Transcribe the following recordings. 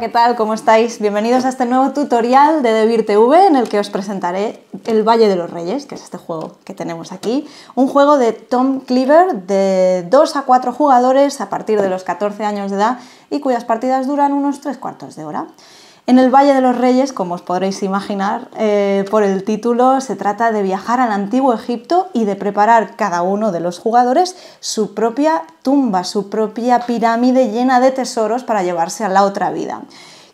¿qué tal? ¿Cómo estáis? Bienvenidos a este nuevo tutorial de DeVir TV en el que os presentaré El Valle de los Reyes, que es este juego que tenemos aquí. Un juego de Tom Cleaver de 2 a 4 jugadores a partir de los 14 años de edad y cuyas partidas duran unos 3 cuartos de hora. En el Valle de los Reyes, como os podréis imaginar eh, por el título, se trata de viajar al antiguo Egipto y de preparar cada uno de los jugadores su propia tumba, su propia pirámide llena de tesoros para llevarse a la otra vida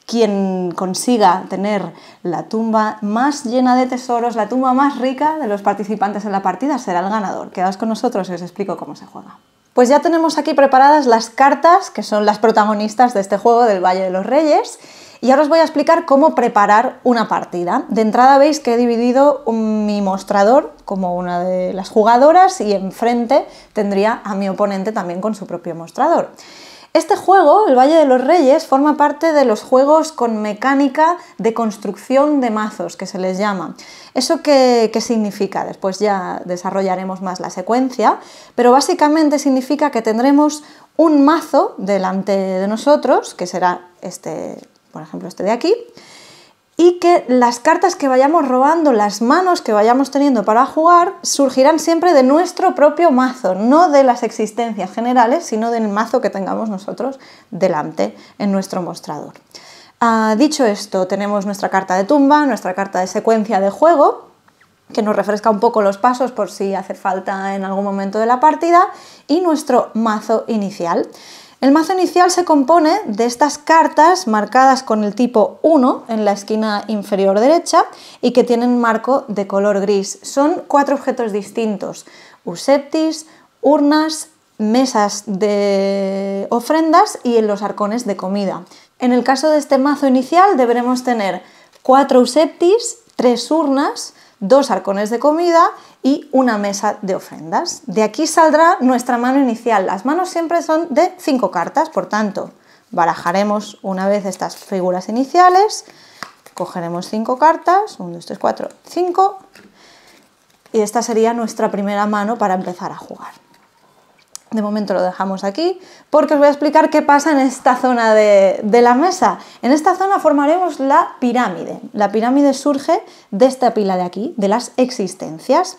quien consiga tener la tumba más llena de tesoros, la tumba más rica de los participantes en la partida será el ganador. Quedaos con nosotros y os explico cómo se juega. Pues ya tenemos aquí preparadas las cartas que son las protagonistas de este juego del Valle de los Reyes y ahora os voy a explicar cómo preparar una partida. De entrada veis que he dividido mm, mi mostrador como una de las jugadoras y enfrente tendría a mi oponente también con su propio mostrador. Este juego, el Valle de los Reyes, forma parte de los juegos con mecánica de construcción de mazos, que se les llama. ¿Eso qué, qué, significa? Después ya desarrollaremos más la secuencia, pero básicamente significa que tendremos un mazo delante de nosotros, que será este por ejemplo este de aquí, y que las cartas que vayamos robando, las manos que vayamos teniendo para jugar, surgirán siempre de nuestro propio mazo, no de las existencias generales, sino del mazo que tengamos nosotros delante en nuestro mostrador. Ah, dicho esto, tenemos nuestra carta de tumba, nuestra carta de secuencia de juego, que nos refresca un poco los pasos por si hace falta en algún momento de la partida, y nuestro mazo inicial. El mazo inicial se compone de estas cartas marcadas con el tipo 1 en la esquina inferior derecha y que tienen marco de color gris. Son cuatro objetos distintos, useptis, urnas, mesas de ofrendas y en los arcones de comida. En el caso de este mazo inicial deberemos tener cuatro useptis, tres urnas, dos arcones de comida y una mesa de ofrendas. De aquí saldrá nuestra mano inicial. Las manos siempre son de cinco cartas, por tanto, barajaremos una vez estas figuras iniciales, cogeremos cinco cartas, 1, 2, 3, 4, 5, y esta sería nuestra primera mano para empezar a jugar. De momento lo dejamos aquí porque os voy a explicar qué pasa en esta zona de, la mesa. En esta zona formaremos la pirámide. La pirámide surge de esta pila de aquí, de las existencias.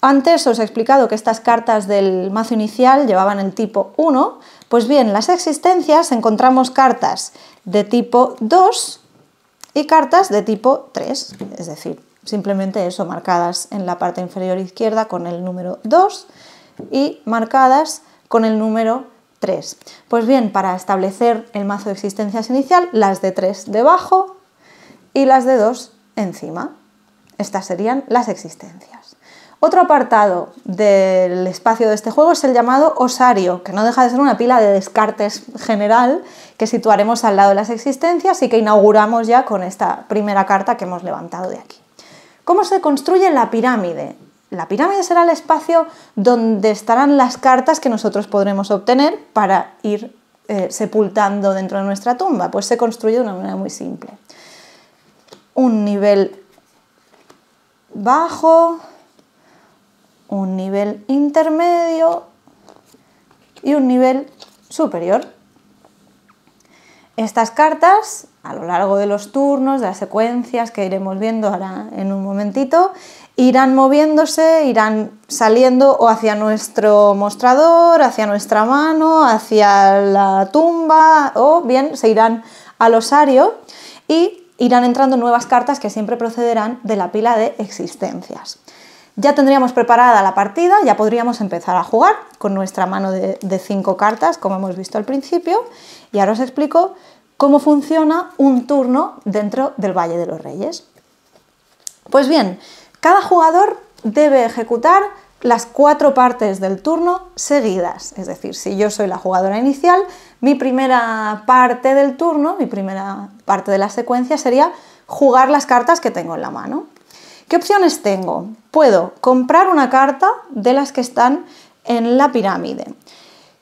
Antes os he explicado que estas cartas del mazo inicial llevaban el tipo 1. Pues bien, las existencias encontramos cartas de tipo 2 y cartas de tipo 3, es decir, simplemente eso, marcadas en la parte inferior izquierda con el número 2 y marcadas con el número 3. Pues bien, para establecer el mazo de existencias inicial, las de 3 debajo y las de 2 encima. Estas serían las existencias. Otro apartado del espacio de este juego es el llamado osario, que no deja de ser una pila de descartes general que situaremos al lado de las existencias y que inauguramos ya con esta primera carta que hemos levantado de aquí. ¿Cómo se construye la pirámide? La pirámide será el espacio donde estarán las cartas que nosotros podremos obtener para ir eh, sepultando dentro de nuestra tumba. Pues se construye de una manera muy simple. Un nivel bajo, un nivel intermedio y un nivel superior. Estas cartas, a lo largo de los turnos, de las secuencias que iremos viendo ahora en un momentito, irán moviéndose, irán saliendo o hacia nuestro mostrador, hacia nuestra mano, hacia la tumba o bien se irán al osario y irán entrando nuevas cartas que siempre procederán de la pila de existencias. Ya tendríamos preparada la partida, ya podríamos empezar a jugar con nuestra mano de, cinco cartas, como hemos visto al principio, y ahora os explico cómo funciona un turno dentro del Valle de los Reyes. Pues bien, cada jugador debe ejecutar las cuatro partes del turno seguidas. Es decir, si yo soy la jugadora inicial, mi primera parte del turno, mi primera parte de la secuencia sería jugar las cartas que tengo en la mano. ¿Qué opciones tengo? Puedo comprar una carta de las que están en la pirámide.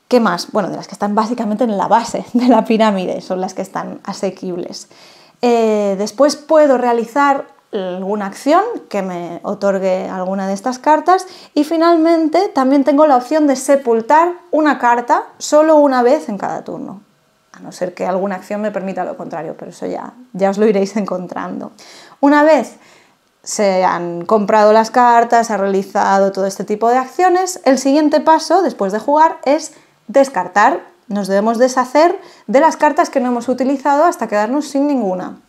¿Qué más? Bueno, de las que están básicamente en la base de la pirámide, son las que están asequibles. Eh, después puedo realizar alguna acción que me otorgue alguna de estas cartas y finalmente también tengo la opción de sepultar una carta solo una vez en cada turno, a no ser que alguna acción me permita lo contrario, pero eso ya, ya os lo iréis encontrando. Una vez se han comprado las cartas, se ha realizado todo este tipo de acciones, el siguiente paso después de jugar es descartar. Nos debemos deshacer de las cartas que no hemos utilizado hasta quedarnos sin ninguna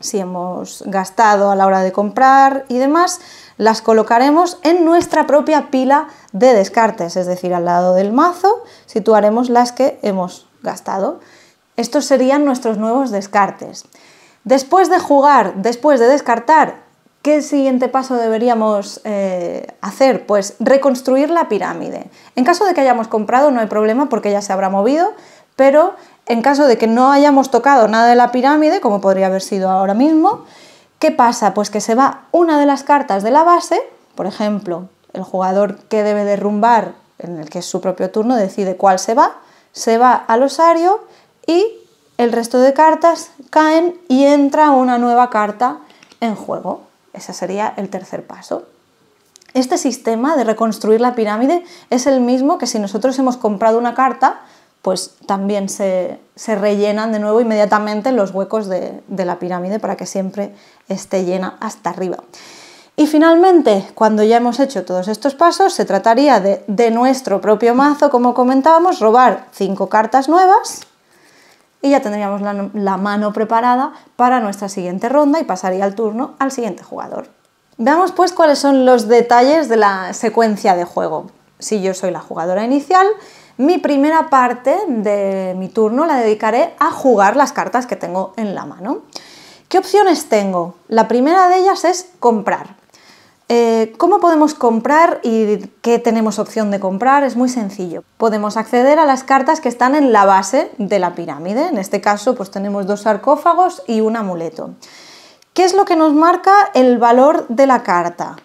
si hemos gastado a la hora de comprar y demás, las colocaremos en nuestra propia pila de descartes, es decir, al lado del mazo situaremos las que hemos gastado. Estos serían nuestros nuevos descartes. Después de jugar, después de descartar, ¿Qué siguiente paso deberíamos eh, hacer? Pues reconstruir la pirámide. En caso de que hayamos comprado no hay problema porque ya se habrá movido, pero en caso de que no hayamos tocado nada de la pirámide, como podría haber sido ahora mismo, ¿qué pasa? Pues que se va una de las cartas de la base, por ejemplo, el jugador que debe derrumbar, en el que es su propio turno, decide cuál se va, se va al osario y el resto de cartas caen y entra una nueva carta en juego. Ese sería el tercer paso. Este sistema de reconstruir la pirámide es el mismo que si nosotros hemos comprado una carta, pues también se, rellenan de nuevo inmediatamente los huecos de, la pirámide para que siempre esté llena hasta arriba. Y finalmente, cuando ya hemos hecho todos estos pasos, se trataría de, nuestro propio mazo, como comentábamos, robar cinco cartas nuevas y ya tendríamos la, la, mano preparada para nuestra siguiente ronda y pasaría el turno al siguiente jugador. Veamos pues cuáles son los detalles de la secuencia de juego. Si yo soy la jugadora inicial, mi primera parte de mi turno la dedicaré a jugar las cartas que tengo en la mano. ¿Qué opciones tengo? La primera de ellas es comprar. Eh, ¿Cómo podemos comprar y qué tenemos opción de comprar? Es muy sencillo. Podemos acceder a las cartas que están en la base de la pirámide. En este caso, pues tenemos dos sarcófagos y un amuleto. ¿Qué es lo que nos marca el valor de la carta?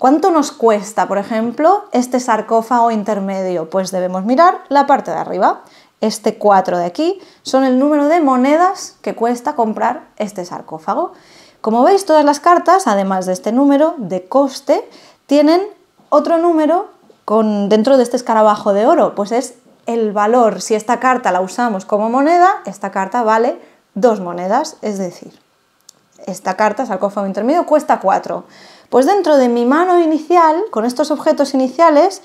¿Cuánto nos cuesta, por ejemplo, este sarcófago intermedio? Pues debemos mirar la parte de arriba. Este 4 de aquí son el número de monedas que cuesta comprar este sarcófago. Como veis, todas las cartas, además de este número de coste, tienen otro número con, dentro de este escarabajo de oro, pues es el valor. Si esta carta la usamos como moneda, esta carta vale dos monedas, es decir, esta carta, sarcófago intermedio, cuesta 4. Pues dentro de mi mano inicial, con estos objetos iniciales,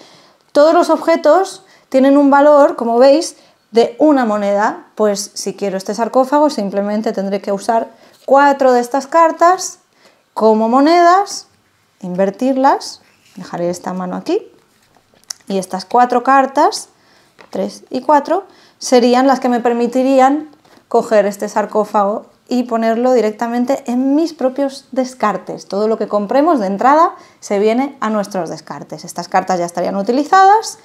todos los objetos tienen un valor, como veis, de una moneda. Pues si quiero este sarcófago, simplemente tendré que usar cuatro de estas cartas como monedas, invertirlas, dejaré esta mano aquí, y estas cuatro cartas, tres y cuatro, serían las que me permitirían coger este sarcófago y ponerlo directamente en mis propios descartes. Todo lo que compremos de entrada se viene a nuestros descartes. Estas cartas ya estarían utilizadas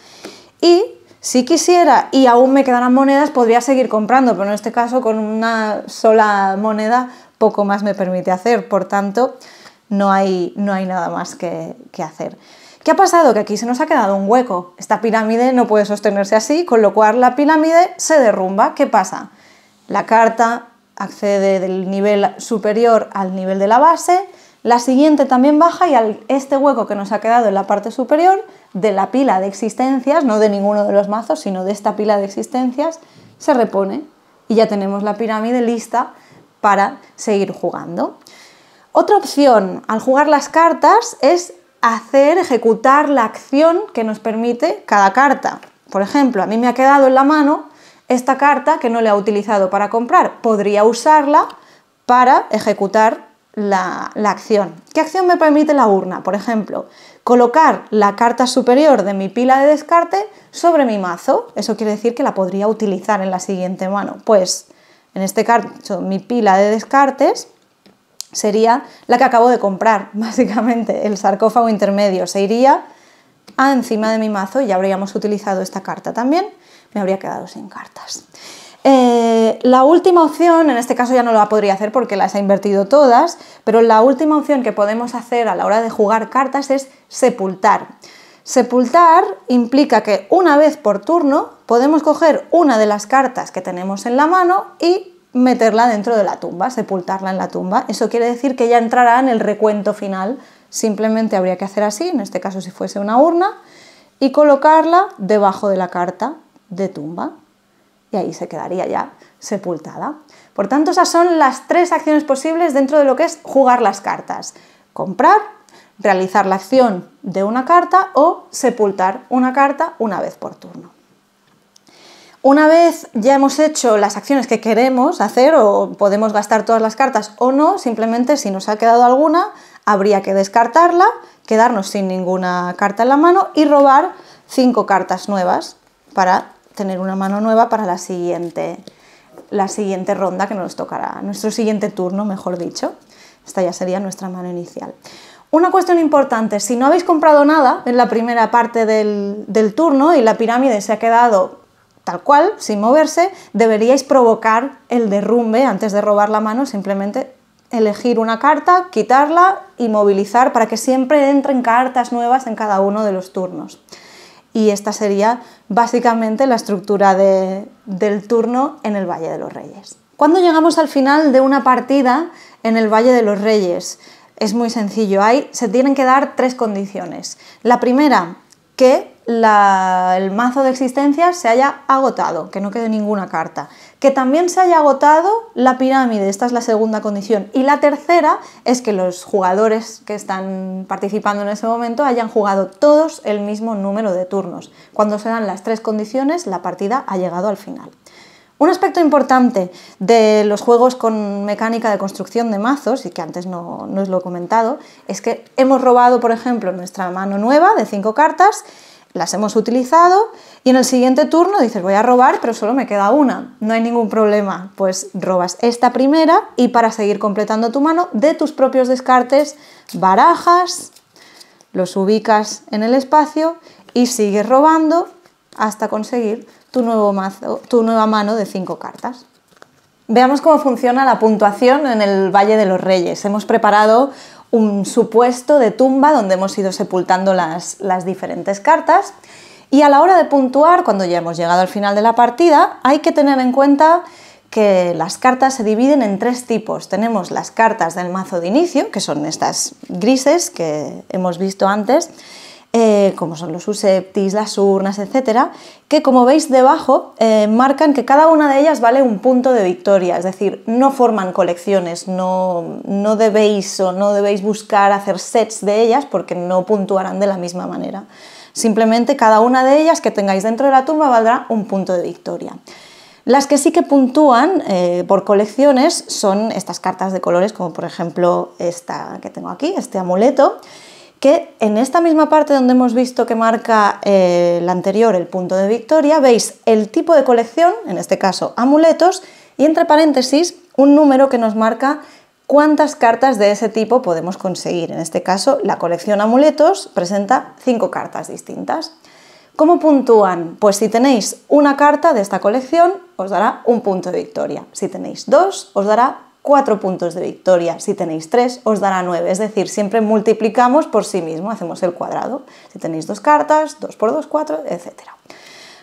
y si quisiera y aún me quedaran monedas podría seguir comprando, pero en este caso con una sola moneda poco más me permite hacer, por tanto no hay, no hay nada más que, que hacer. ¿Qué ha pasado? Que aquí se nos ha quedado un hueco. Esta pirámide no puede sostenerse así, con lo cual la pirámide se derrumba. ¿Qué pasa? La carta accede del nivel superior al nivel de la base, la siguiente también baja y al, este hueco que nos ha quedado en la parte superior de la pila de existencias, no de ninguno de los mazos, sino de esta pila de existencias, se repone y ya tenemos la pirámide lista para seguir jugando. Otra opción al jugar las cartas es hacer, ejecutar la acción que nos permite cada carta. Por ejemplo, a mí me ha quedado en la mano esta carta que no le ha utilizado para comprar, podría usarla para ejecutar la, acción. ¿Qué acción me permite la urna? Por ejemplo, colocar la carta superior de mi pila de descarte sobre mi mazo. Eso quiere decir que la podría utilizar en la siguiente mano. Pues en este caso, mi pila de descartes sería la que acabo de comprar, básicamente, el sarcófago intermedio. Se iría encima de mi mazo y ya habríamos utilizado esta carta también me habría quedado sin cartas. Eh, la última opción, en este caso ya no la podría hacer porque las he invertido todas, pero la última opción que podemos hacer a la hora de jugar cartas es sepultar. Sepultar implica que una vez por turno podemos coger una de las cartas que tenemos en la mano y meterla dentro de la tumba, sepultarla en la tumba. Eso quiere decir que ya entrará en el recuento final. Simplemente habría que hacer así, en este caso si fuese una urna, y colocarla debajo de la carta de tumba y ahí se quedaría ya sepultada. Por tanto, esas son las tres acciones posibles dentro de lo que es jugar las cartas. Comprar, realizar la acción de una carta o sepultar una carta una vez por turno. Una vez ya hemos hecho las acciones que queremos hacer o podemos gastar todas las cartas o no, simplemente si nos ha quedado alguna, habría que descartarla, quedarnos sin ninguna carta en la mano y robar cinco cartas nuevas para tener una mano nueva para la siguiente, la siguiente ronda que nos tocará, nuestro siguiente turno, mejor dicho. Esta ya sería nuestra mano inicial. Una cuestión importante, si no habéis comprado nada en la primera parte del turno y la pirámide se ha quedado tal cual, sin moverse, deberíais provocar el derrumbe antes de robar la mano, simplemente elegir una carta, quitarla y movilizar para que siempre entren cartas nuevas en cada uno de los turnos. Y esta sería básicamente la estructura del turno en el Valle de los Reyes. Cuando llegamos al final de una partida en el Valle de los Reyes? Es muy sencillo, hay, se tienen que dar tres condiciones. La primera, que el mazo de existencias se haya agotado, que no quede ninguna carta. Que también se haya agotado la pirámide, esta es la segunda condición. Y la tercera es que los jugadores que están participando en ese momento hayan jugado todos el mismo número de turnos. Cuando se dan las tres condiciones, la partida ha llegado al final. Un aspecto importante de los juegos con mecánica de construcción de mazos, y que antes no, no, os lo he comentado, es que hemos robado, por ejemplo, nuestra mano nueva de cinco cartas las hemos utilizado y en el siguiente turno dices voy a robar pero solo me queda una, no hay ningún problema, pues robas esta primera y para seguir completando tu mano de tus propios descartes barajas, los ubicas en el espacio y sigues robando hasta conseguir tu, nuevo mazo, tu nueva mano de 5 cartas. Veamos cómo funciona la puntuación en el Valle de los Reyes. Hemos preparado un supuesto de tumba donde hemos ido sepultando las, las diferentes cartas. Y a la hora de puntuar, cuando ya hemos llegado al final de la partida, hay que tener en cuenta que las cartas se dividen en tres tipos. Tenemos las cartas del mazo de inicio, que son estas grises que hemos visto antes, eh, como son los useptis, las urnas, etcétera, que como veis debajo eh, marcan que cada una de ellas vale un punto de victoria, es decir, no forman colecciones, no, debéis o no debéis buscar hacer sets de ellas porque no puntuarán de la misma manera. Simplemente cada una de ellas que tengáis dentro de la tumba valdrá un punto de victoria. Las que sí que puntúan eh, por colecciones son estas cartas de colores, como por ejemplo esta que tengo aquí, este amuleto, que en esta misma parte donde hemos visto que marca el eh, anterior el punto de victoria, veis el tipo de colección, en este caso amuletos, y entre paréntesis un número que nos marca cuántas cartas de ese tipo podemos conseguir. En este caso, la colección amuletos presenta cinco cartas distintas. ¿Cómo puntúan? Pues si tenéis una carta de esta colección, os dará un punto de victoria. Si tenéis dos, os dará cuatro puntos de victoria. Si tenéis tres os dará 9. Es decir, siempre multiplicamos por sí mismo, hacemos el cuadrado. Si tenéis dos cartas, 2 por 2, 4, etc.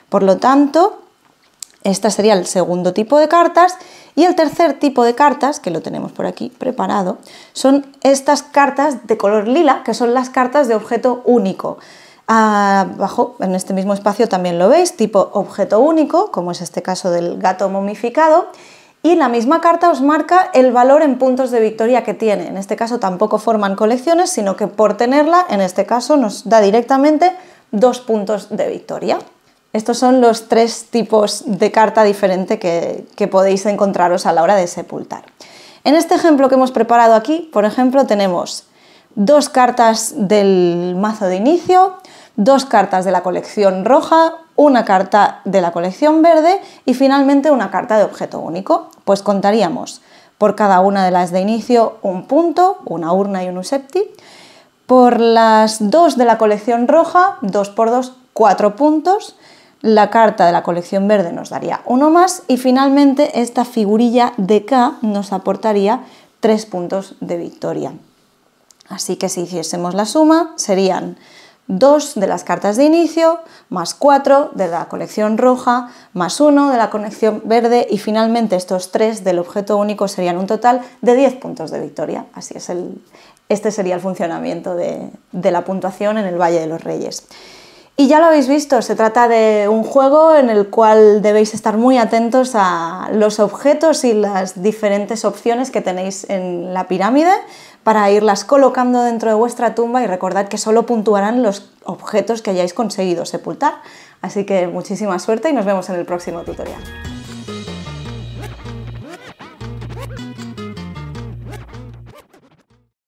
Por lo tanto, este sería el segundo tipo de cartas. Y el tercer tipo de cartas, que lo tenemos por aquí preparado, son estas cartas de color lila, que son las cartas de objeto único. Abajo, en este mismo espacio también lo veis, tipo objeto único, como es este caso del gato momificado y la misma carta os marca el valor en puntos de victoria que tiene. En este caso tampoco forman colecciones, sino que por tenerla, en este caso, nos da directamente dos puntos de victoria. Estos son los tres tipos de carta diferente que, podéis encontraros a la hora de sepultar. En este ejemplo que hemos preparado aquí, por ejemplo, tenemos dos cartas del mazo de inicio, dos cartas de la colección roja, una carta de la colección verde y finalmente una carta de objeto único. Pues contaríamos por cada una de las de inicio un punto, una urna y un usepti. Por las dos de la colección roja, dos por dos, cuatro puntos. La carta de la colección verde nos daría uno más y finalmente esta figurilla de K nos aportaría tres puntos de victoria. Así que si hiciésemos la suma serían 2 de las cartas de inicio, más 4 de la colección roja, más 1 de la colección verde y finalmente estos 3 del objeto único serían un total de 10 puntos de victoria. Así es el, este sería el funcionamiento de, de la puntuación en el Valle de los Reyes. Y ya lo habéis visto, se trata de un juego en el cual debéis estar muy atentos a los objetos y las diferentes opciones que tenéis en la pirámide para irlas colocando dentro de vuestra tumba y recordad que solo puntuarán los objetos que hayáis conseguido sepultar. Así que muchísima suerte y nos vemos en el próximo tutorial.